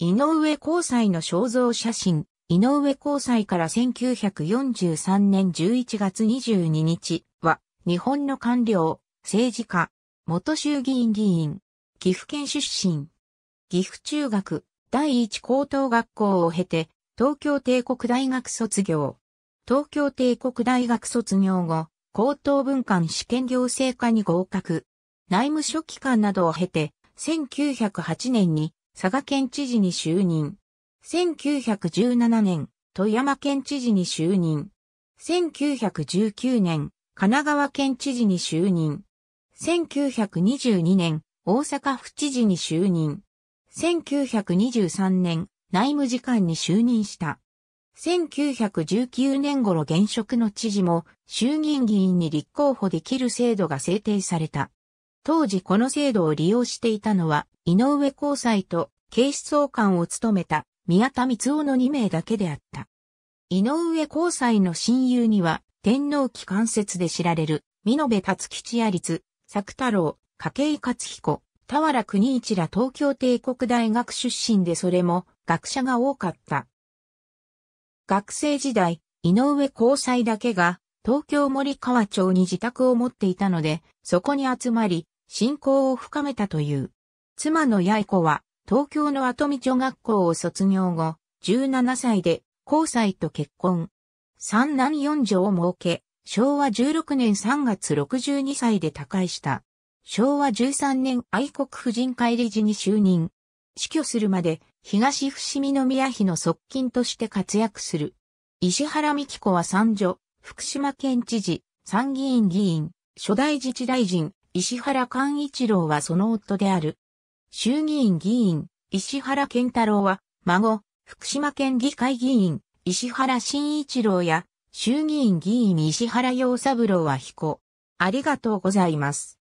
井上光際の肖像写真、井上光際から1943年11月22日は、日本の官僚、政治家、元衆議院議員、岐阜県出身、岐阜中学、第一高等学校を経て、東京帝国大学卒業。東京帝国大学卒業後、高等文官試験行政科に合格。内務書記官などを経て、1908年に佐賀県知事に就任。1917年、富山県知事に就任。1919年、神奈川県知事に就任。1922年、大阪府知事に就任。1923年、内務次官に就任した。1919年頃現職の知事も衆議院議員に立候補できる制度が制定された。当時この制度を利用していたのは井上交際と警視総監を務めた宮田光夫の2名だけであった。井上交際の親友には、天皇旗関節で知られる、美延達吉也律、作太郎、筧勝彦、田原国一ら東京帝国大学出身でそれも学者が多かった。学生時代、井上交際だけが東京森川町に自宅を持っていたので、そこに集まり、信仰を深めたという。妻の八重子は東京の後見女学校を卒業後、17歳で交際と結婚。三男四女を設け、昭和16年3月62歳で他界した。昭和13年愛国婦人会理事に就任。死去するまで東伏見宮妃の側近として活躍する。石原美紀子は三女、福島県知事、参議院議員、初代自治大臣、石原勘一郎はその夫である。衆議院議員、石原健太郎は、孫、福島県議会議員、石原慎一郎や、衆議院議員石原洋三郎は彦。ありがとうございます。